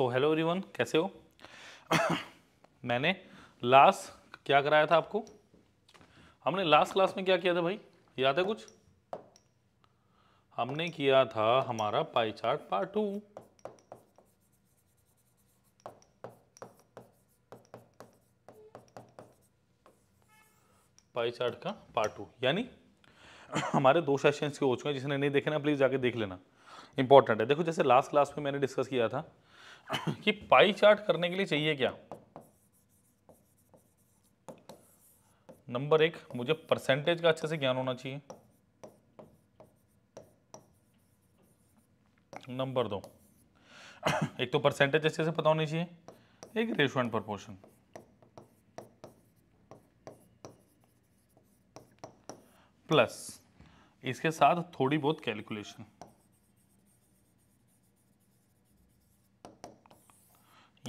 So hello everyone कैसे हो मैंने लास्ट क्या कराया था आपको हमने लास्ट क्लास में क्या किया था भाई याद है कुछ हमने किया था हमारा pie chart part two pie chart का पार्ट टू यानी हमारे दो सेशंस के हो चुके हैं जिसने नहीं देखे ना प्लीज़ जाके देख लेना इंपॉर्टेंट है देखो जैसे लास्ट क्लास में मैंने डिस्कस किया था कि पाई चार्ट करने के लिए चाहिए क्या नंबर एक मुझे परसेंटेज का अच्छे से ज्ञान होना चाहिए नंबर दो एक तो परसेंटेज अच्छे से पता होनी चाहिए एक रेशो एंड प्रपोर्शन प्लस इसके साथ थोड़ी बहुत कैलकुलेशन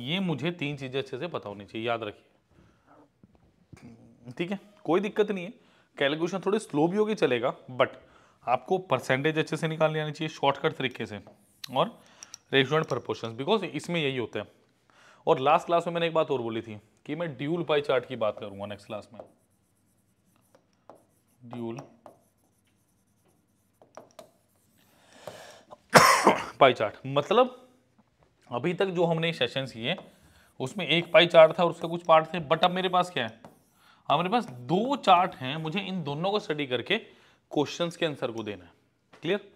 ये मुझे तीन चीज़ें अच्छे से पता होनी चाहिए याद रखिए ठीक है कोई दिक्कत नहीं है कैलकुलेशन थोड़ी स्लो भी होगी चलेगा बट आपको परसेंटेज अच्छे से निकालने आनी चाहिए शॉर्टकट तरीके से और रेशियो एंड प्रपोर्शन बिकॉज इसमें यही होता है और लास्ट क्लास में मैंने एक बात और बोली थी कि मैं ड्यूल पाई चार्ट की बात करूंगा नेक्स्ट क्लास में ड्यूल पाई चार्ट मतलब अभी तक जो हमने सेशन किए उसमें एक पाई चार्ट था और उसका कुछ पार्ट थे बट अब मेरे पास क्या है हमारे पास दो चार्ट हैं मुझे इन दोनों को स्टडी करके क्वेश्चंस के आंसर को देना है क्लियर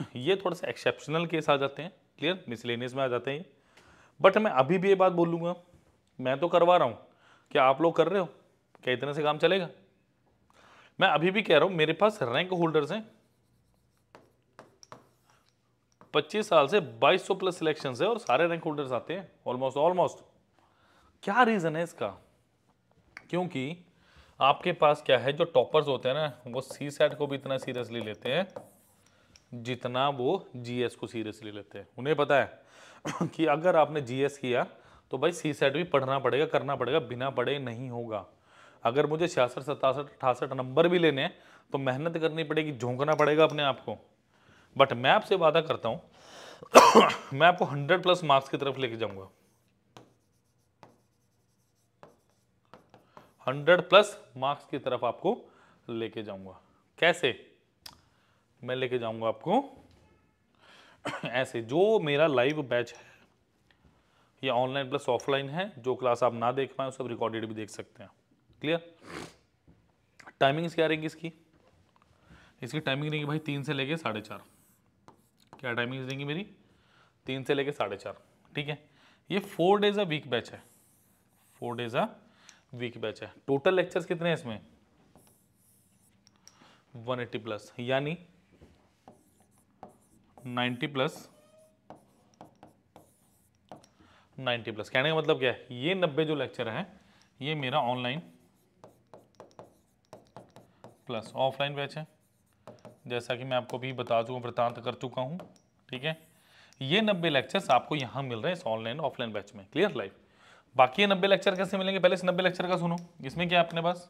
ये थोड़ा सा एक्सेप्शनल केस आ जाते हैं क्लियर मिसलेनियस में आ जाते हैं बट मैं अभी भी ये बात बोलूँगा मैं तो करवा रहा हूँ क्या आप लोग कर रहे हो क्या इतने से काम चलेगा मैं अभी भी कह रहा हूँ मेरे पास रैंक होल्डर्स हैं 25 साल से 2200 प्लस सिलेक्शन है और सारे रैंक होल्डर्स आते हैं ऑलमोस्ट ऑलमोस्ट क्या रीज़न है इसका क्योंकि आपके पास क्या है जो टॉपर्स होते हैं ना वो सी सेट को भी इतना सीरियसली लेते हैं जितना वो जीएस को सीरियसली लेते हैं उन्हें पता है कि अगर आपने जीएस किया तो भाई सी सेट भी पढ़ना पड़ेगा करना पड़ेगा बिना पढ़े नहीं होगा अगर मुझे छियासठ सतासठ अठासठ नंबर भी लेने हैं तो मेहनत करनी पड़ेगी झोंकना पड़ेगा अपने आप को बट मैं आपसे वादा करता हूं मैं आपको हंड्रेड प्लस मार्क्स की तरफ लेके जाऊंगा हंड्रेड प्लस मार्क्स की तरफ आपको लेके जाऊंगा कैसे मैं लेके जाऊंगा आपको ऐसे जो मेरा लाइव बैच है ये ऑनलाइन प्लस ऑफलाइन है जो क्लास आप ना देख पाए सब रिकॉर्डेड भी देख सकते हैं क्लियर टाइमिंग्स क्या रहेगी इसकी इसकी टाइमिंग रहेगी भाई तीन से लेके साढ़े चार क्या टाइमिंग्स देंगी मेरी तीन से लेके साढ़े चार ठीक है ये four days a week batch है four days a week batch है टोटल लेक्चर्स कितने हैं इसमें 180 प्लस यानी 90 प्लस 90 प्लस कहने का मतलब क्या है ये नब्बे जो लेक्चर है ये मेरा ऑनलाइन प्लस ऑफलाइन बैच है जैसा कि मैं आपको भी बता चुका वृतांत कर चुका हूँ ठीक है ये नब्बे लेक्चर्स आपको यहाँ मिल रहे हैं इस ऑनलाइन ऑफलाइन बैच में क्लियर लाइफ बाकी ये नब्बे लेक्चर कैसे मिलेंगे पहले इस नब्बे लेक्चर का सुनो इसमें क्या अपने पास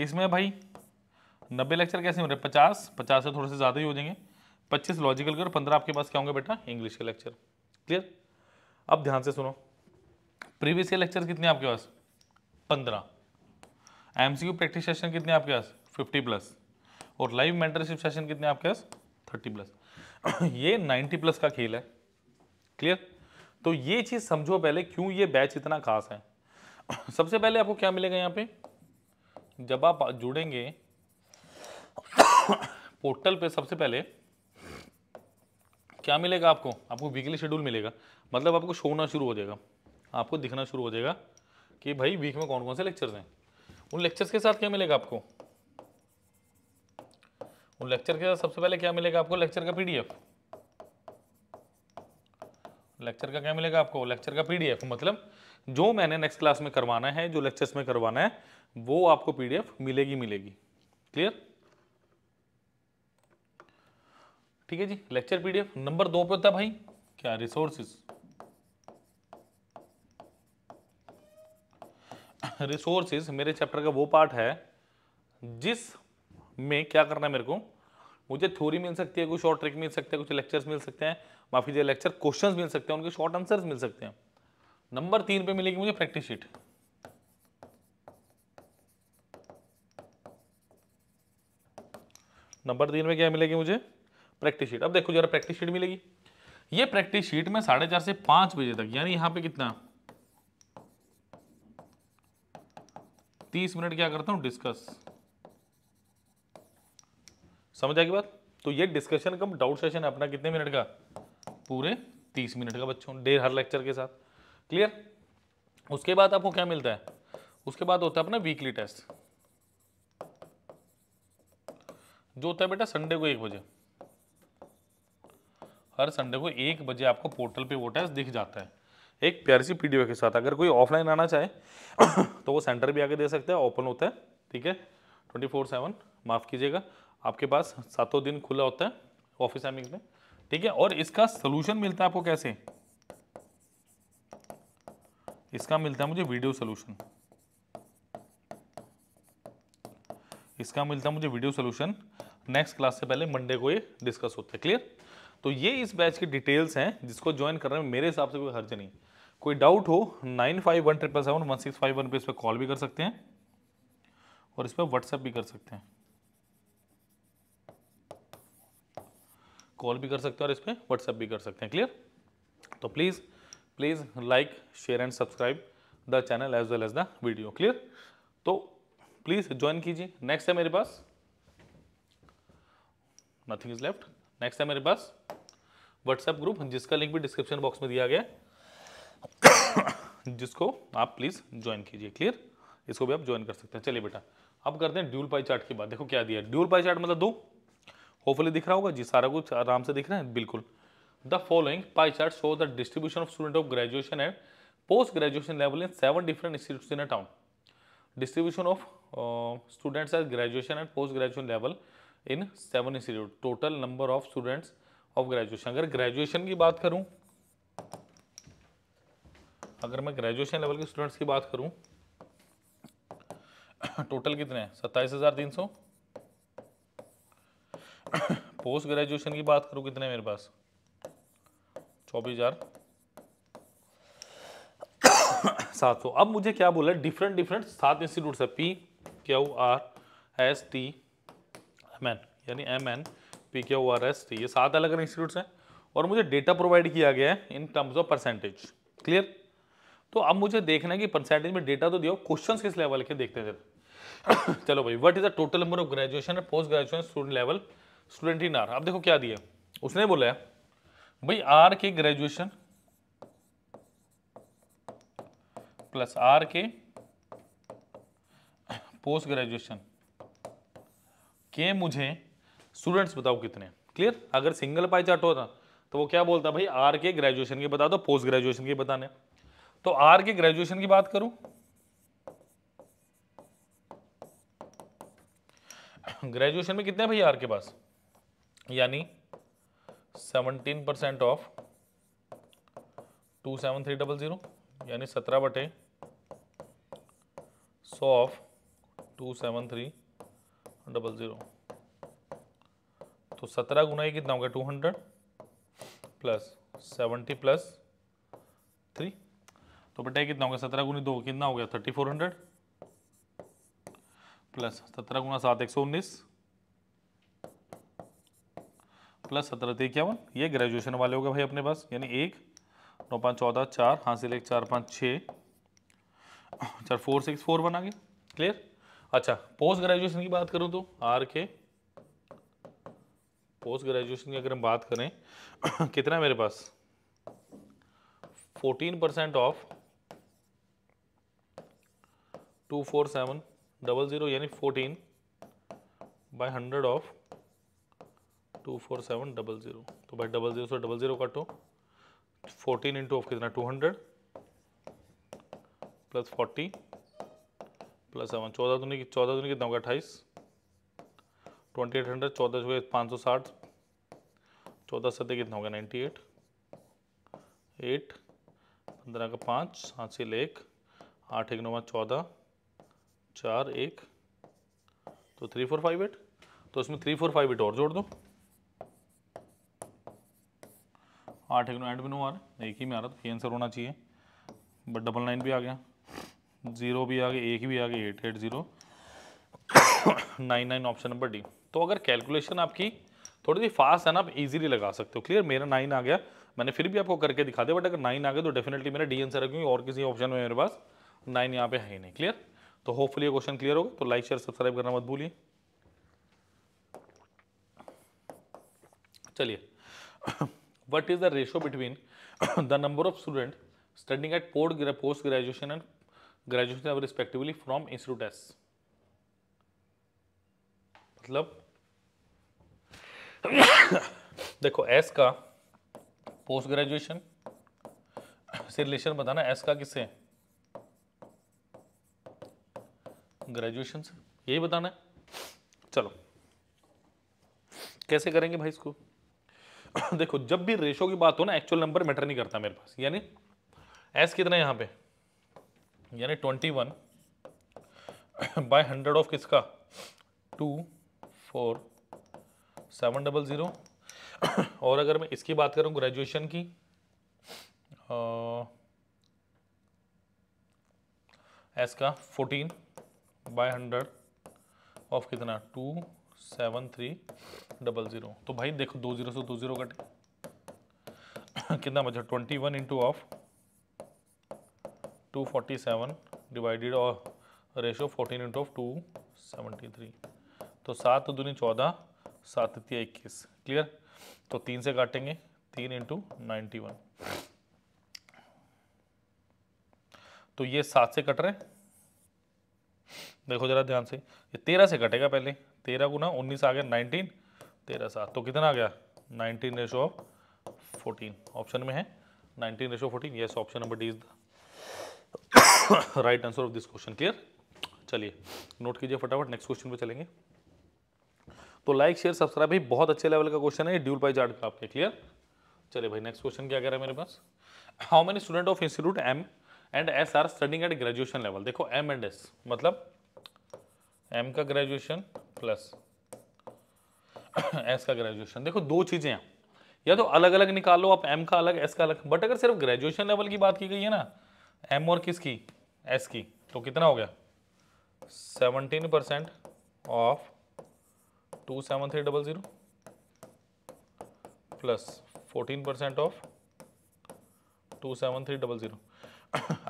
इसमें भाई नब्बे लेक्चर कैसे मिल रहे हैं पचास पचास से थोड़े से ज़्यादा ही हो जाएंगे पच्चीस लॉजिकल के और पंद्रह आपके पास क्या होंगे बेटा इंग्लिश के लेक्चर क्लियर अब ध्यान से सुनो प्रीवियस ईयर लेक्चर कितने आपके पास पंद्रह यू प्रैक्टिस सेशन कितने आपके पास फिफ्टी प्लस और लाइव मेंटरशिप सेशन कितने आपके पास थर्टी प्लस ये नाइन्टी प्लस का खेल है क्लियर तो ये चीज़ समझो पहले क्यों ये बैच इतना खास है सबसे पहले आपको क्या मिलेगा यहाँ पे जब आप जुड़ेंगे पोर्टल पे सबसे पहले क्या मिलेगा आपको आपको वीकली शेड्यूल मिलेगा मतलब आपको शो होना शुरू हो जाएगा आपको दिखना शुरू हो जाएगा कि भाई वीक में कौन कौन से लेक्चर्स हैं उन लेक्चर्स के साथ क्या मिलेगा आपको उन लेक्चर के साथ सबसे पहले क्या मिलेगा आपको लेक्चर का पीडीएफ लेक्चर का क्या मिलेगा आपको लेक्चर का पीडीएफ मतलब जो मैंने नेक्स्ट क्लास में करवाना है जो लेक्चर्स में करवाना है वो आपको पीडीएफ मिलेगी मिलेगी क्लियर ठीक है जी लेक्चर पीडीएफ नंबर दो पे होता है भाई क्या रिसोर्सिस रिसोर्सिस मेरे चैप्टर का वो पार्ट है जिस में क्या करना है मेरे को मुझे थ्योरी मिल सकती है कुछ शॉर्ट ट्रिक मिल सकते हैं कुछ लेक्चर्स मिल सकते हैं माफ कीजिए लेक्चर क्वेश्चंस मिल सकते हैं उनके शॉर्ट आंसर्स मिल सकते हैं नंबर तीन पे मिलेगी मुझे प्रैक्टिस शीट नंबर तीन में क्या मिलेगी मुझे प्रैक्टिस शीट अब देखो जरा प्रैक्टिस शीट मिलेगी ये प्रैक्टिस शीट में साढ़े चार से पांच बजे तक यानी यहां पे कितना तीस मिनट क्या करता हूं डिस्कस समझ आएगी बात तो ये डिस्कशन कम डाउट सेशन अपना कितने मिनट का पूरे तीस मिनट का बच्चों डेढ़ हर लेक्चर के साथ क्लियर उसके बाद आपको क्या मिलता है उसके बाद होता है अपना वीकली टेस्ट जो होता है बेटा संडे को एक बजे हर संडे को एक बजे आपको पोर्टल पे वो टेस्ट दिख जाता है एक प्यारी सी पीडीएफ के साथ अगर कोई ऑफलाइन आना चाहे तो वो सेंटर भी आके दे सकते हैं ओपन होता है ठीक है ट्वेंटी फोर सेवन माफ़ कीजिएगा आपके पास सातों दिन खुला होता है ऑफिस एमिक्स में ठीक है और इसका सोल्यूशन मिलता है आपको कैसे इसका मिलता है मुझे वीडियो सोल्यूशन इसका मिलता है मुझे वीडियो सोल्यूशन नेक्स्ट क्लास से पहले मंडे को ये डिस्कस होता है क्लियर तो ये इस बैच की डिटेल्स हैं जिसको ज्वाइन करने में मेरे हिसाब से कोई हर्ज नहीं कोई डाउट हो nine five one triple seven one six five one पे इस पर कॉल भी कर सकते हैं और इस पर व्हाट्सएप भी कर सकते हैं कॉल भी कर सकते हैं और इस पर व्हाट्सएप भी कर सकते हैं क्लियर तो please please like share and subscribe the channel as well as the video clear तो प्लीज़ ज्वाइन कीजिए नेक्स्ट है मेरे पास नथिंग इज लेफ्ट नेक्स्ट है मेरे पास व्हाट्सएप ग्रुप जिसका लिंक भी डिस्क्रिप्शन बॉक्स में दिया गया है जिसको आप प्लीज़ ज्वाइन कीजिए क्लियर इसको भी आप ज्वाइन कर सकते हैं चलिए बेटा अब करते हैं ड्यूल पाई चार्ट की बात देखो क्या दिया ड्यूल पाई चार्ट मतलब दो होपफुली दिख रहा होगा जी सारा कुछ आराम से दिख रहा है बिल्कुल the following pie chart show the distribution of student of graduation and post graduation level in seven different institute in a town distribution of students at graduation and post graduation level in seven institute total number of students of graduation अगर graduation की बात करूँ अगर मैं graduation level के students की बात करूँ टोटल कितने हैं सत्ताईस हज़ार तीन सौ पोस्ट ग्रेजुएशन की बात करूँ कितने मेरे पास चौबीस हजार सात सौ अब मुझे क्या बोला डिफरेंट डिफरेंट सात इंस्टीट्यूट है P Q R S T M N यानी M N P Q R S T ये सात अलग अलग इंस्टीट्यूट हैं और मुझे डेटा प्रोवाइड किया गया है in terms of percentage clear तो अब मुझे देखना है कि परसेंटेज में डेटा तो दिया क्वेश्चन किस लेवल के देखते हैं चलो भाई what is the total number of graduation post graduation student level student in R अब देखो क्या दिया उसने बोला है भाई आर के ग्रेजुएशन प्लस आर के पोस्ट ग्रेजुएशन के मुझे स्टूडेंट्स बताओ कितने क्लियर अगर सिंगल पाई चार्ट होता तो वो क्या बोलता भाई आर के ग्रेजुएशन की बता दो पोस्ट ग्रेजुएशन की बताने तो आर के ग्रेजुएशन की बात करूं ग्रेजुएशन में कितने भाई आर के पास यानी 17 percent of two seven three double zero यानी सत्रह बटे सौ of two seven three double zero तो सत्रह गुना ही कितना हो गया two hundred plus seventy plus three तो बेटा कितना हो गया सत्रह गुनी दो कितना हो गया थर्टी फोर हंड्रेड प्लस सत्रह गुना सात एक सौ उन्नीस प्लस सत्रह थे इक्यावन ये ग्रेजुएशन वाले हो गए भाई अपने पास यानी एक नौ पाँच चौदह चार हासिल एक चार पाँच छः चार फोर सिक्स फोर बना आगे क्लियर अच्छा पोस्ट ग्रेजुएशन की बात करूँ तो आर के पोस्ट ग्रेजुएशन की अगर हम बात करें कितना मेरे पास fourteen percent of two four seven double zero यानी fourteen by hundred of two four seven double zero तो भाई डबल ज़ीरो से डबल ज़ीरो काटो फोर्टीन इंटू ऑफ कितना two hundred plus forty plus seven चौदह दुनिया की चौदह दुनिया कितना होगा अट्ठाईस ट्वेंटी एट हंड्रेड चौदह जो पाँच सौ साठ चौदह सत्तर कितना होगा नाइन्टी एट एट पंद्रह का पाँच सात से एक आठ एक नौ चौदह चार एक तो थ्री फोर फाइव एट तो उसमें थ्री फोर फाइव एट और जोड़ दो आठ एक एट भी नो आ रहा एक ही में आ रहा तो आंसर होना चाहिए बट डबल नाइन भी आ गया ज़ीरो भी आ गया एक भी आ गया eight eight zero nine nine option number D तो अगर कैलकुलेशन आपकी थोड़ी सी फास्ट है ना आप इजीली लगा सकते हो क्लियर मेरा नाइन आ गया मैंने फिर भी आपको करके दिखा दिया बट अगर नाइन आ गया तो डेफिनेटली मेरा डी आंसर है क्योंकि और किसी ऑप्शन में मेरे पास नाइन यहाँ पे है ही नहीं क्लियर तो होपफुली ये क्वेश्चन क्लियर होगा तो लाइक शेयर सब्सक्राइब करना मत भूलिए चलिए what is the ratio between the number of students studying at post graduation and graduation level respectively from institute S मतलब देखो S का पोस्ट ग्रेजुएशन से रिलेशन बताना S का किससे ग्रेजुएशन से यही बताना है चलो कैसे करेंगे भाई इसको देखो जब भी रेशो की बात हो ना एक्चुअल नंबर मैटर नहीं करता मेरे पास यानी एस कितना है यहाँ पे यानी twenty one by hundred of किसका two four seven double zero और अगर मैं इसकी बात करूँ ग्रेजुएशन की एस का फोर्टीन बाय हंड्रेड ऑफ कितना two seven three double zero तो भाई देखो दो ज़ीरो से दो ज़ीरो कटे कितना बचा twenty one into of two forty seven divided और ratio fourteen into of two seventy three तो सात दूनी चौदह सात तिया इक्कीस क्लियर तो तीन से काटेंगे तीन इंटू नाइन्टी वन तो ये सात से कट रहे देखो जरा ध्यान से ये तेरह से कटेगा पहले तेरह गुना उन्नीस आ गया नाइनटीन तेरह सात तो कितना आ गया nineteen ratio of fourteen option में है nineteen ratio fourteen yes option number D is the right answer of this question clear चलिए नोट कीजिए फटाफट नेक्स्ट क्वेश्चन पे चलेंगे तो लाइक शेयर सब्सक्राइब भी बहुत अच्छे लेवल का क्वेश्चन है ड्यूल बाई चार्ट का आपके क्लियर चलिए भाई नेक्स्ट क्वेश्चन क्या कह रहा है मेरे पास how many student of institute M and S are studying at graduation level देखो एम एंड एस मतलब एम का ग्रेजुएशन प्लस एस का ग्रेजुएशन देखो दो चीज़ें हैं या तो अलग अलग निकालो आप एम का अलग एस का अलग बट अगर सिर्फ ग्रेजुएशन लेवल की बात की गई है ना एम और किसकी एस की तो कितना हो गया seventeen percent of two seven three double zero plus fourteen percent of two seven three double zero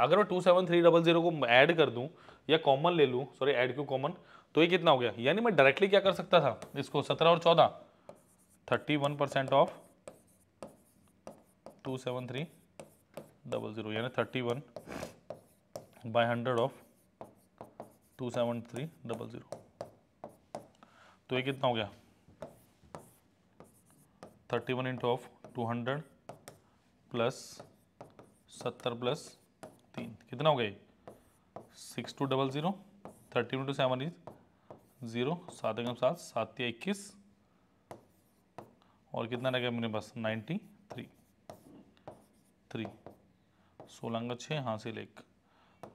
अगर मैं two seven three double zero को ऐड कर दूं या कॉमन ले लूं सॉरी ऐड क्यों कॉमन तो ये कितना हो गया यानी मैं डायरेक्टली क्या कर सकता था इसको सत्रह और चौदह thirty one percent of two seven three double zero यानी thirty one by hundred of two seven three double zero तो ये कितना हो गया thirty one into of two hundred plus सत्तर प्लस तीन कितना हो गया six two double zero thirty into seven is zero सात एक सात सात या इक्कीस और कितना रह गया मेरे पास नाइन्टी थ्री थ्री सोलह छः हाँ से लेक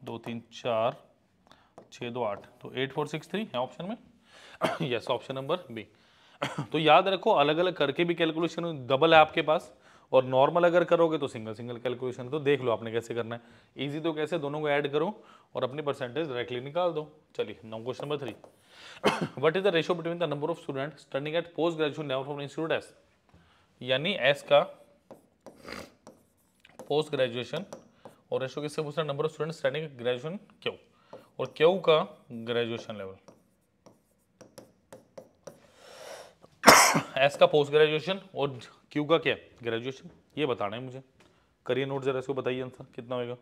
दो तीन चार छः दो आठ तो एट फोर सिक्स थ्री है ऑप्शन में यस ऑप्शन नंबर बी तो याद रखो अलग अलग करके भी कैलकुलेशन डबल है आपके पास और नॉर्मल अगर करोगे तो सिंगल सिंगल कैलकुलेशन तो देख लो आपने कैसे करना है इजी तो कैसे दोनों को ऐड करो और अपनी परसेंटेज डायरेक्टली निकाल दो चलिए now question number three what is the ratio between the number of student studying at post graduation level from institute S यानी एस का पोस्ट ग्रेजुएशन और रेशो किससे पूछ पूछना number of student studying graduation क्यों और क्यों का ग्रेजुएशन लेवल एस का पोस्ट ग्रेजुएशन और क्यू का क्या ग्रेजुएशन ये बताना है मुझे करिए नोट जरा इसको बताइए आंसर कितना होगा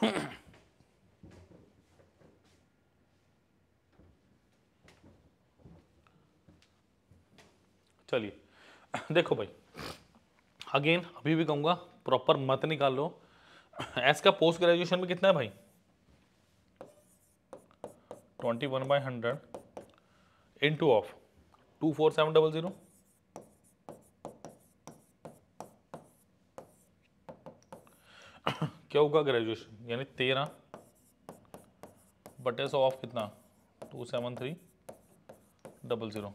चलिए देखो भाई अगेन अभी भी कहूंगा प्रॉपर मत निकाल लो एस का पोस्ट ग्रेजुएशन में कितना है भाई 21 one by hundred into of two four seven double zero क्या होगा ग्रेजुएशन यानी तेरह बटे सौ ऑफ कितना two seven three double zero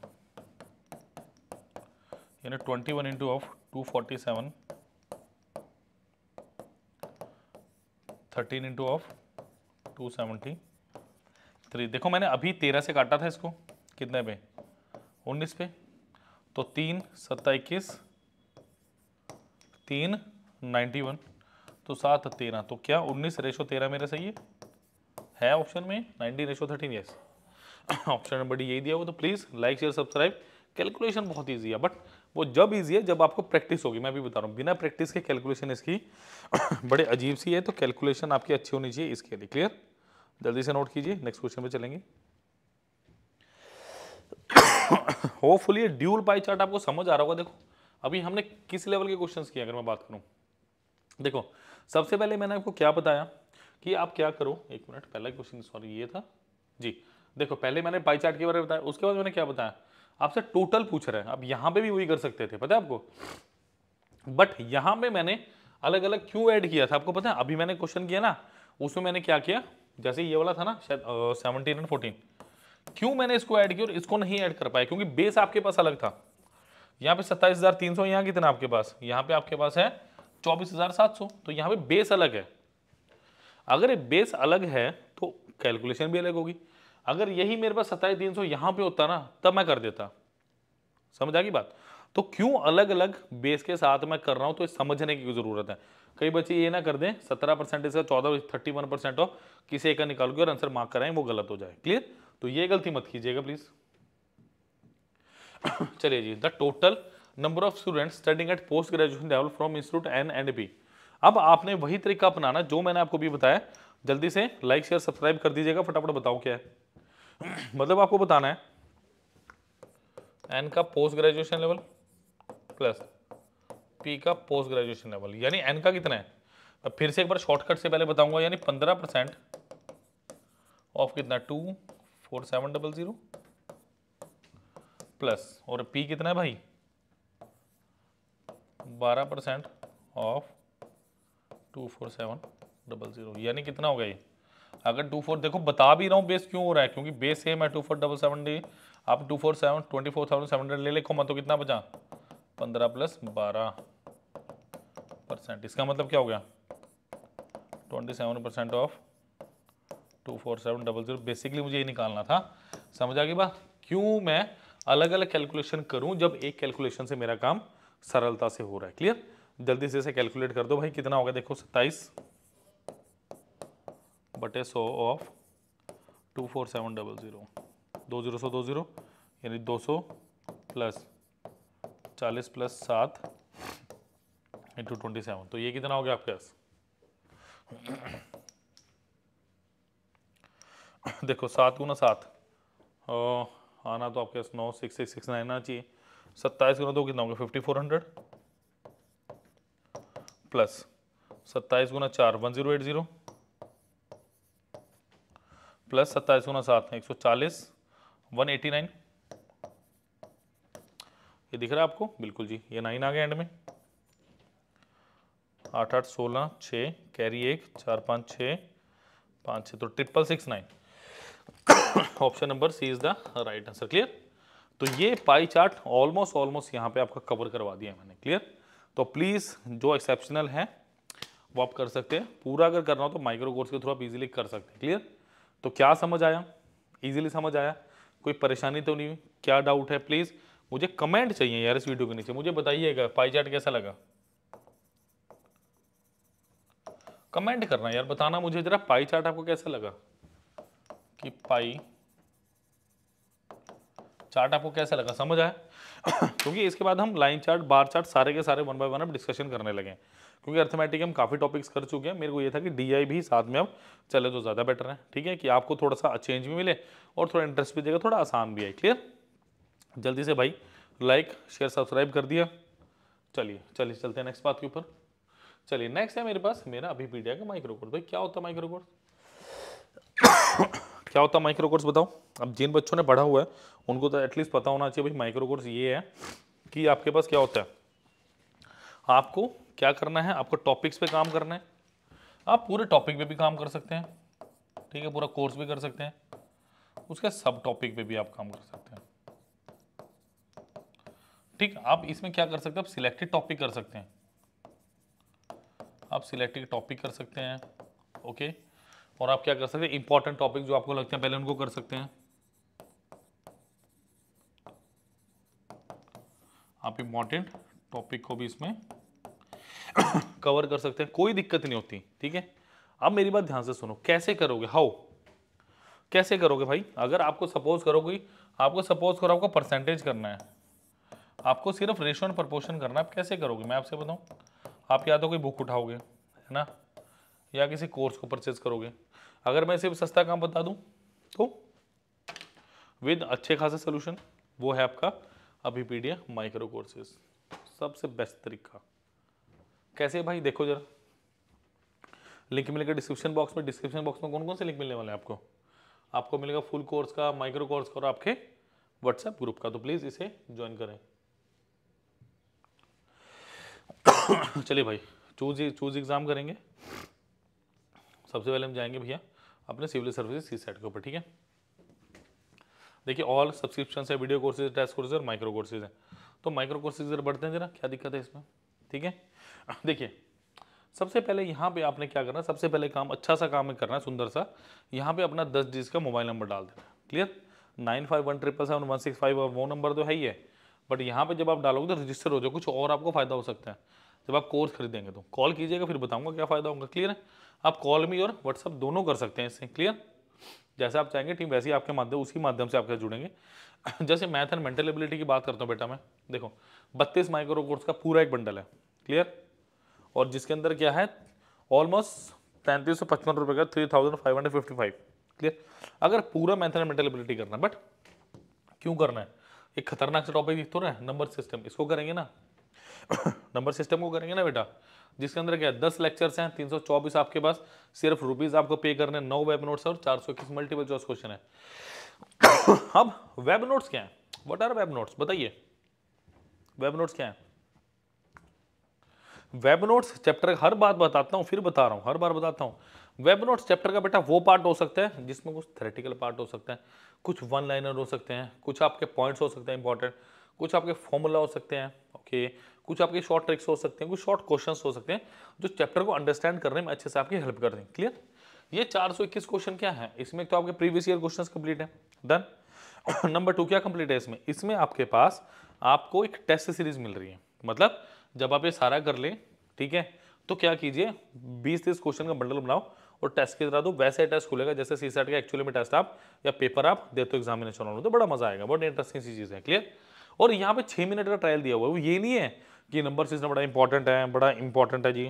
यानी twenty one into of two forty seven thirteen into of two seventy three देखो मैंने अभी तेरह से काटा था इसको कितने पे उन्नीस पे तो तीन सत्ता इक्कीस तीन नाइन्टी वन तो सात तेरह तो क्या उन्नीस रेशो तेरह मेरा सही है है ऑप्शन में nineteen ratio thirteen yes option number D यही दिया हुआ तो please like share subscribe calculation बहुत ईजी है बट वो जब ईजी है जब आपको प्रैक्टिस होगी मैं भी बता रहा हूँ बिना प्रैक्टिस के कैलकुलेशन इसकी बड़े अजीब सी है तो कैलकुलेशन आपकी अच्छी होनी चाहिए इसके लिए क्लियर जल्दी से नोट कीजिए नेक्स्ट क्वेश्चन पे चलेंगे होपफुली ये ड्यूल पाई चार्ट आपको समझ आ रहा होगा देखो अभी हमने किस लेवल के क्वेश्चंस किए अगर मैं बात करूं देखो सबसे पहले मैंने आपको क्या बताया कि आप क्या करो एक मिनट पहला क्वेश्चन सॉरी ये था जी देखो पहले मैंने पाई चार्ट के बारे में बताया उसके बाद मैंने क्या बताया आपसे टोटल पूछ रहे हैं आप यहाँ पे भी वही कर सकते थे पता है आपको बट यहाँ पे मैंने अलग अलग क्यों ऐड किया था आपको पता है अभी मैंने क्वेश्चन किया ना उसमें मैंने क्या किया जैसे ये वाला था ना शायद सेवनटीन एंड फोर्टीन क्यों मैंने इसको ऐड किया और इसको नहीं ऐड कर पाया क्योंकि बेस आपके पास अलग था यहाँ पे सत्ताईस हज़ार तीन सौ यहाँ कितना आपके पास यहाँ पे आपके पास है चौबीस हज़ार सात सौ तो यहाँ पे बेस अलग है अगर ये बेस अलग है तो कैलकुलेशन भी अलग होगी अगर यही मेरे पास सत्ताईस तीन सौ यहाँ पर होता ना तब मैं कर देता समझ आ गई बात तो क्यों अलग अलग बेस के साथ मैं कर रहा हूँ तो ये समझने की ज़रूरत है कई बच्चे ये ना कर दें सत्रह परसेंट इसका चौदह थर्टी वन परसेंट हो किसी एक का निकाल के और आंसर मार्क कराएं वो गलत हो जाए क्लियर तो ये गलती मत कीजिएगा प्लीज़ चलिए जी the total number of student studying at post graduation level from institute N and B अब आपने वही तरीका अपनाना जो मैंने आपको भी बताया जल्दी से लाइक शेयर सब्सक्राइब कर दीजिएगा फटाफट बताओ क्या है मतलब आपको बताना है एन का post graduation level plus P का पोस्ट ग्रेजुएशन लेवल यानी एन का कितना है अब फिर से एक बार शॉर्टकट से पहले बताऊंगा यानी पंद्रह परसेंट ऑफ कितना two four seven double zero plus और पी कितना है भाई बारह percent of two four seven double zero यानी कितना हो गया ये अगर टू फोर देखो बता भी रहा हूँ बेस क्यों हो रहा है क्योंकि बेस सेम है two four double seven D आप two four seven twenty four thousand seven hundred ले लिखो मत तो कितना बचा पंद्रह प्लस बारह परसेंट इसका मतलब क्या हो गया twenty seven percent of two four seven double zero basically मुझे ये निकालना था समझ आ गई बात क्यों मैं अलग अलग कैलकुलेशन करूं जब एक कैलकुलेशन से मेरा काम सरलता से हो रहा है क्लियर जल्दी से इसे कैलकुलेट कर दो भाई कितना होगा देखो सत्ताईस बटे सो of two four seven double zero दो जीरो सौ दो ज़ीरो यानी दो सौ प्लस चालीस प्लस सात इंटू ट्वेंटी सेवन तो ये कितना हो गया आपके पास देखो सात गुना सात आना तो आपके पास नौ सिक्स सिक्स सिक्स नाइन आना चाहिए सत्ताईस गुना दो कितना होगा फिफ्टी फोर हंड्रेड प्लस सत्ताईस गुना चार one zero eight zero plus सत्ताईस गुना सात एक सौ चालीस वन एटी नाइन ये दिख रहा है आपको बिल्कुल जी ये नाइन आ गया एंड में आठ आठ सोलह छः कैरी एक चार पाँच छः पाँच छः तो triple six nine option number C is the right answer clear तो ये पाई चार्ट ऑलमोस्ट ऑलमोस्ट यहाँ पे आपका कवर करवा दिया मैंने क्लियर तो प्लीज़ जो एक्सेप्शनल है वो आप कर सकते हैं पूरा अगर करना हो तो माइक्रो कोर्स के थ्रू आप इजीली कर सकते हैं क्लियर तो क्या समझ आया इजीली समझ आया कोई परेशानी तो नहीं हुई क्या डाउट है प्लीज़ मुझे कमेंट चाहिए यार इस वीडियो के नीचे मुझे बताइएगा पाई चार्ट कैसा लगा कमेंट करना यार बताना मुझे ज़रा पाई चार्ट आपको कैसा लगा कि पाई चार्ट आपको कैसा लगा समझ आया क्योंकि इसके बाद हम लाइन चार्ट बार चार्ट सारे के सारे वन बाय वन अब डिस्कशन करने लगे क्योंकि अर्थमेटिक हम काफ़ी टॉपिक्स कर चुके हैं मेरे को ये था कि डीआई भी साथ में अब चले तो ज़्यादा बेटर है ठीक है कि आपको थोड़ा सा चेंज भी मिले और थोड़ा इंटरेस्ट भी देगा थोड़ा आसान भी है क्लियर जल्दी से भाई लाइक शेयर सब्सक्राइब कर दिया चलिए चलिए चलते हैं नेक्स्ट बात के ऊपर चलिए नेक्स्ट है मेरे पास मेरा अभी पीडिया का माइक्रोकोड कोर्स भाई क्या होता है माइक्रोकोड क्या होता है माइक्रो कोर्स बताओ अब जिन बच्चों ने पढ़ा हुआ है उनको तो एटलीस्ट पता होना चाहिए भाई माइक्रो कोर्स ये है कि आपके पास क्या होता है आपको क्या करना है आपको टॉपिक्स पे काम करना है आप पूरे टॉपिक पे भी काम कर सकते हैं ठीक है पूरा कोर्स भी कर सकते हैं उसके सब टॉपिक पे भी आप काम कर सकते हैं ठीक आप इसमें क्या कर सकते हैं आप सिलेक्टेड टॉपिक कर सकते हैं आप सिलेक्टेड टॉपिक कर सकते हैं ओके okay? और आप क्या कर सकते हैं इंपॉर्टेंट टॉपिक जो आपको लगते हैं पहले उनको कर सकते हैं आप इम्पॉर्टेंट टॉपिक को भी इसमें कवर कर सकते हैं कोई दिक्कत नहीं होती ठीक है अब मेरी बात ध्यान से सुनो कैसे करोगे हाउ कैसे करोगे भाई अगर आपको सपोज करोगे आपको सपोज करो आपको परसेंटेज करना है आपको सिर्फ रेशो एंड प्रपोर्शन करना है आप कैसे करोगे मैं आपसे बताऊँ आप या तो कोई बुक उठाओगे है ना या किसी कोर्स को परचेज करोगे अगर मैं सिर्फ सस्ता काम बता दूं तो विद अच्छे खासे सोल्यूशन वो है आपका अभिपीडिया माइक्रो कोर्सेज सबसे बेस्ट तरीका कैसे भाई देखो जरा लिंक मिलेगा डिस्क्रिप्शन बॉक्स में डिस्क्रिप्शन बॉक्स में कौन कौन से लिंक मिलने वाले हैं आपको आपको मिलेगा फुल कोर्स का माइक्रो कोर्स का और आपके व्हाट्सएप ग्रुप का तो प्लीज़ इसे ज्वाइन करें चलिए भाई चूज चूज एग्ज़ाम करेंगे सबसे पहले हम जाएंगे भैया अपने सिविल सर्विस सी सेट के ऊपर ठीक है देखिए ऑल सब्सक्रिप्शन है वीडियो कोर्सेज टेस्ट कोर्सेज और माइक्रो कोर्सेज हैं तो माइक्रो कोर्सेज अगर बढ़ते हैं जरा क्या दिक्कत है इसमें ठीक है देखिए सबसे पहले यहाँ पे आपने क्या करना सबसे पहले काम अच्छा सा काम करना है सुंदर सा यहाँ पे अपना दस डिजिट का मोबाइल नंबर डाल देना clear nine five one triple seven one six five और वो नंबर तो है ही है बट यहाँ पे जब आप डालोगे तो रजिस्टर हो जाओ कुछ और आपको फ़ायदा हो सकता है जब आप कोर्स खरीदेंगे तो कॉल कीजिएगा फिर बताऊँगा क्या फ़ायदा होगा क्लियर है आप कॉल मी और व्हाट्सअप दोनों कर सकते हैं इससे क्लियर जैसे आप चाहेंगे टीम वैसे ही आपके माध्यम उसी माध्यम से आपके जुड़ेंगे जैसे मैथ एंड मेंटल एबिलिटी की बात करता हूँ बेटा मैं देखो बत्तीस माइक्रो कोर्स का पूरा एक बंडल है क्लियर और जिसके अंदर क्या है ऑलमोस्ट तैंतीस सौ पचपन रुपये का three thousand five hundred fifty five clear अगर पूरा मैथ एंड मेंटल एबिलिटी करना है बट क्यों करना है एक खतरनाक से टॉपिक तो है नंबर सिस्टम इसको करेंगे ना नंबर सिस्टम को करेंगे ना बेटा जिसके अंदर क्या है दस लेक्चर्स हैं तीन सौ चौबीस आपके पास सिर्फ रुपीज़ आपको पे करने नौ वेब नोट्स और चार सौ इक्कीस मल्टीपल चॉइस क्वेश्चन है अब वेब नोट्स क्या है वट आर वेब नोट्स बताइए वेब नोट्स क्या है वेब नोट्स चैप्टर हर बात बताता हूँ फिर बता रहा हूँ हर बार बताता हूँ वेब नोट्स चैप्टर का बेटा वो पार्ट हो सकता है जिसमें कुछ थेरेटिकल पार्ट हो सकता है कुछ वन लाइनर हो सकते हैं कुछ आपके पॉइंट्स हो सकते हैं इंपॉर्टेंट कुछ आपके फॉर्मूला हो सकते हैं ओके कुछ आपके शॉर्ट ट्रिक्स हो सकते हैं कुछ शॉर्ट क्वेश्चंस हो सकते हैं जो चैप्टर को अंडरस्टैंड करने में अच्छे से आपकी हेल्प कर दें क्लियर ये 421 क्वेश्चन क्या है इसमें एक तो आपके प्रीवियस ईयर क्वेश्चंस कंप्लीट हैं डन नंबर टू क्या कंप्लीट है इसमें इसमें आपके पास आपको एक टेस्ट सीरीज मिल रही है मतलब जब आप ये सारा कर लें ठीक है तो क्या कीजिए बीस तीस क्वेश्चन का बंडल बनाओ और टेस्ट की तरह दो वैसे टेस्ट खुलेगा जैसे सी सेट का एक्चुअली में टेस्ट आप या पेपर आप देते हो एग्जामिनेशन हो तो बड़ा मजा आएगा बहुत इंटरेस्टिंग सी चीज़ है क्लियर और यहाँ पे छः मिनट का ट्रायल दिया हुआ है वो ये नहीं है कि नंबर सिस्टम बड़ा इंपॉर्टेंट है बड़ा इंपॉर्टेंट है जी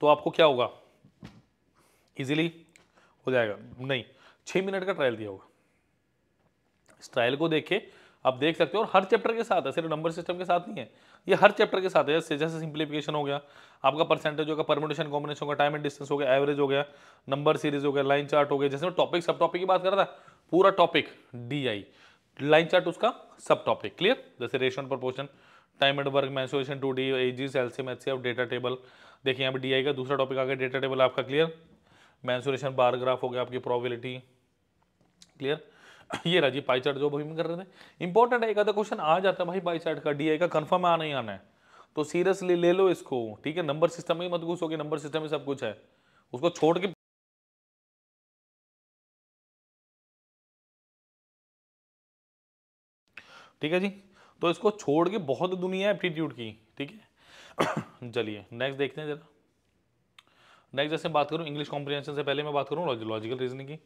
तो आपको क्या होगा इजीली हो जाएगा नहीं छः मिनट का ट्रायल दिया होगा इस ट्रायल को देख के आप देख सकते हो और हर चैप्टर के साथ है सिर्फ नंबर सिस्टम के साथ नहीं है ये हर चैप्टर के साथ है जैसे जैसे सिंप्लीफिकेशन हो गया आपका परसेंटेज होगा परमोटेशन कॉम्बिनेशन होगा टाइम एंड डिस्टेंस हो गया एवरेज हो गया नंबर सीरीज हो गया लाइन चार्ट हो गया जैसे मैं टॉपिक सब टॉपिक की बात कर रहा था पूरा topic D I line chart उसका सब टॉपिक क्लियर जैसे रेशन प्रपोर्शन टाइम एंड वर्क मैं two D A G ages एल्सियम एच डेटा टेबल देखिए यहाँ पे डी का दूसरा टॉपिक आ गया डेटा टेबल आपका क्लियर मैंसुरेशन बारग्राफ हो गया आपकी प्रोबेबिलिटी क्लियर ये राजी पाई चार्ट जो अभी कर रहे थे इंपॉर्टेंट है एक आधा क्वेश्चन आ जाता है भाई पाई चार्ट का डी का कन्फर्म आना ही आना है तो सीरियसली ले लो इसको ठीक है नंबर सिस्टम में मत घुसोगे नंबर सिस्टम में सब कुछ है उसको छोड़ के ठीक है जी तो इसको छोड़ के बहुत दुनिया एप्टीट्यूड की ठीक है चलिए नेक्स्ट देखते हैं जरा नेक्स्ट जैसे बात करूँ इंग्लिश कॉम्प्रिहेंशन से पहले मैं बात करूँ लॉजिकल रीजनिंग की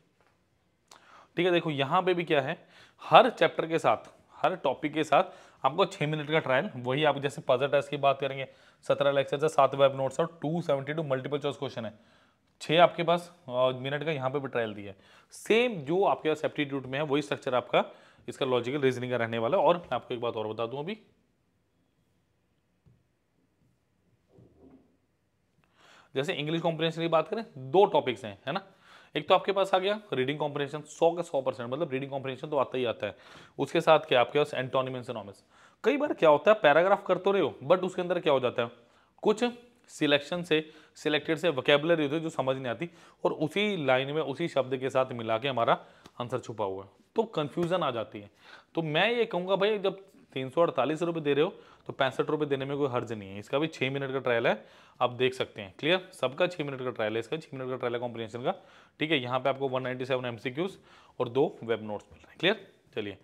ठीक है देखो यहाँ पे भी क्या है हर चैप्टर के साथ हर टॉपिक के साथ आपको छः मिनट का ट्रायल वही आप जैसे पजल टेस्ट की बात करेंगे सत्रह लेक्चर है सात वेब नोट्स और two seventy two multiple choice question है छः आपके पास मिनट का यहाँ पे भी ट्रायल दिया है सेम जो आपके पास एप्टीट्यूड में है वही स्ट्रक्चर आपका इसका लॉजिकल रीजनिंग का रहने वाला है और मैं आपको एक बात और बता दूं अभी जैसे इंग्लिश कॉम्प्रिहेंशन की बात करें दो टॉपिक्स हैं है ना एक तो आपके पास आ गया रीडिंग कॉम्प्रिहेंशन सौ का सौ परसेंट मतलब रीडिंग कॉम्प्रिहेंशन तो आता ही आता है उसके साथ क्या आपके पास एंटोनिम एनोमिक्स कई बार क्या होता है पैराग्राफ कर तो रहे हो बट उसके अंदर क्या हो जाता है कुछ सिलेक्शन से सिलेक्टेड से वकेबलरी होती है जो समझ नहीं आती और उसी लाइन में उसी शब्द के साथ मिला के हमारा आंसर छुपा हुआ है तो कन्फ्यूज़न आ जाती है तो मैं ये कहूँगा भाई जब तीन सौ अड़तालीस रुपये दे रहे हो तो पैंसठ रुपये देने में कोई हर्ज नहीं है इसका भी छः मिनट का ट्रायल है आप देख सकते हैं क्लियर सबका छः मिनट का ट्रायल है इसका छः मिनट का ट्रायल है कॉम्प्रीहेंशन का ठीक है यहाँ पे आपको 197 एमसीक्यूज और दो वेब नोट्स मिल रहे हैं क्लियर चलिए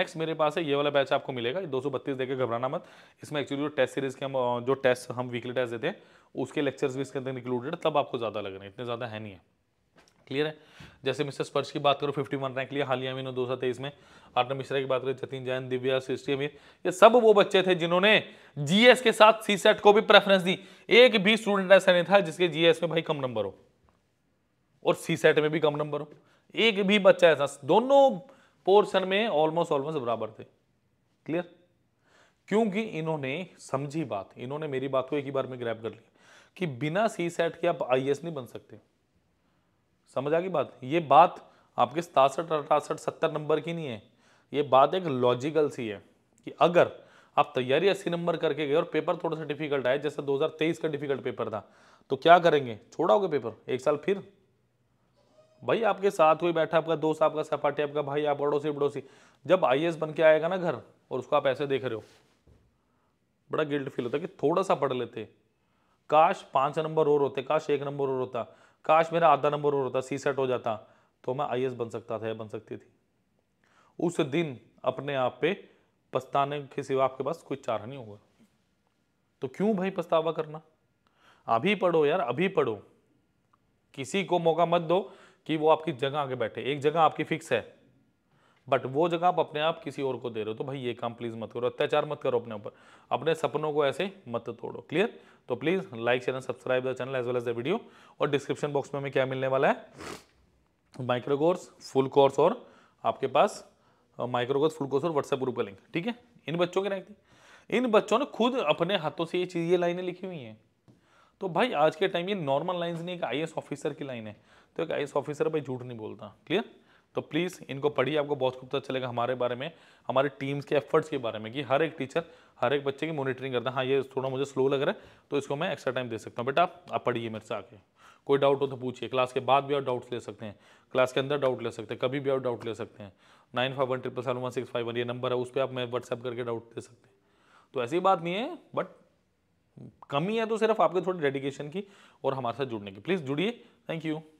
नेक्स्ट मेरे पास है ये वाला बैच आपको मिलेगा दो सौ बत्तीस देकर घबराना मत इसमें एक्चुअली जो टेस्ट सीरीज के हम जो टेस्ट हम वीकली टेस्ट देते हैं उसके लेक्चर्स भी इसके अंदर इंक्लूडेड तब आपको ज़्यादा लग रहे हैं इतने ज़्यादा है नहीं है क्लियर है जैसे मिस्टर स्पर्श की बात करो 51 रैंक लिया हालिया मीनू दो में आर्टम मिश्रा की बात करो जतिन जैन दिव्या सृष्टि अमीर ये सब वो बच्चे थे जिन्होंने जीएस के साथ सी सेट को भी प्रेफरेंस दी एक भी स्टूडेंट ऐसा नहीं था जिसके जीएस में भाई कम नंबर हो और सी सेट में भी कम नंबर हो एक भी बच्चा ऐसा दोनों पोर्शन में ऑलमोस्ट ऑलमोस्ट बराबर थे क्लियर क्योंकि इन्होंने समझी बात इन्होंने मेरी बात को एक ही बार में ग्रैप कर लिया कि बिना सी सेट के आप आई नहीं बन सकते समझ आ गई बात ये बात आपके सतासठ अठासठ सत्तर नंबर की नहीं है ये बात एक लॉजिकल सी है कि अगर आप तैयारी अस्सी नंबर करके गए और पेपर थोड़ा सा डिफिकल्ट आया जैसे 2023 का डिफिकल्ट पेपर था तो क्या करेंगे छोड़ा होगा पेपर एक साल फिर भाई आपके साथ कोई बैठा आपका दोस्त आपका सपाटी आपका भाई आप पड़ोसी पड़ोसी जब आई बन के आएगा ना घर और उसको आप ऐसे देख रहे हो बड़ा गिल्ट फील होता कि थोड़ा सा पढ़ लेते काश पाँच नंबर और होते काश एक नंबर और होता काश मेरा आधा नंबर और होता सी सेट हो जाता तो मैं आई बन सकता था या बन सकती थी उस दिन अपने आप पे पछताने के सिवा आपके पास कोई चारा नहीं होगा तो क्यों भाई पछतावा करना अभी पढ़ो यार अभी पढ़ो किसी को मौका मत दो कि वो आपकी जगह आके बैठे एक जगह आपकी फिक्स है बट वो जगह आप अपने आप किसी और को दे रहे हो तो भाई ये काम प्लीज़ मत करो अत्याचार मत करो अपने ऊपर अपने सपनों को ऐसे मत तोड़ो क्लियर तो please like share and subscribe the channel as well as the video और डिस्क्रिप्शन बॉक्स में हमें क्या मिलने वाला है माइक्रो कोर्स फुल कोर्स और आपके पास माइक्रो कोर्स फुल कोर्स और व्हाट्सएप ग्रुप का लिंक ठीक है इन बच्चों के रैंक इन बच्चों ने खुद अपने हाथों से ये चीज़ ये लाइनें लिखी हुई हैं तो भाई आज के टाइम ये नॉर्मल लाइन्स नहीं एक आई ऑफिसर की लाइन है तो एक आई ऑफिसर भाई झूठ नहीं बोलता क्लियर तो प्लीज़ इनको पढ़िए आपको बहुत खूब पता चलेगा हमारे बारे में हमारे टीम्स के एफर्ट्स के बारे में कि हर एक टीचर हर एक बच्चे की मॉनिटरिंग करता है हाँ ये थोड़ा मुझे स्लो लग रहा है तो इसको मैं एक्स्ट्रा टाइम दे सकता हूँ बेटा आप पढ़िए मेरे से आके कोई डाउट हो तो पूछिए क्लास के बाद भी आप डाउट्स ले सकते हैं क्लास के अंदर डाउट ले सकते हैं कभी भी आप डाउट ले सकते हैं nine five one triple seven one six five one ये नंबर है उस पर आप मैं व्हाट्सअप करके डाउट दे सकते हैं तो ऐसी बात नहीं है बट कमी है तो सिर्फ आपके थोड़ी डेडिकेशन की और हमारे साथ जुड़ने की प्लीज़ जुड़िए थैंक यू